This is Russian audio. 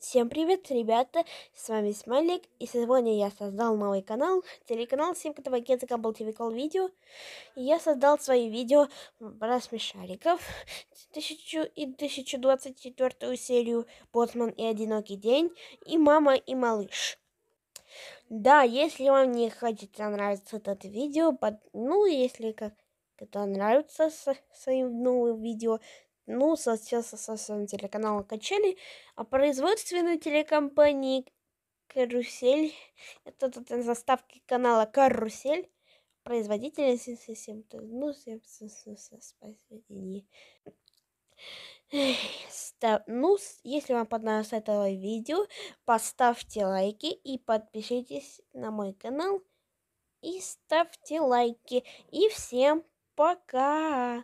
Всем привет, ребята, с вами Смайлик, и сегодня я создал новый канал, телеканал Симката Вакенца Камбл ТВ Кол Видео, и я создал свои видео про смешариков, 1000 и 1024 серию "Ботман и Одинокий День, и Мама и Малыш. Да, если вам не хочется нравится это видео, под... ну, если как это нравится со своим новым видео, ну, со, со, со, телеканала «Качели», а производственной телекомпании «Карусель». Это тут заставки канала «Карусель». Производителя ну, спасибо. Ну, если вам понравилось это видео, поставьте лайки и подпишитесь на мой канал. И ставьте лайки. И всем пока!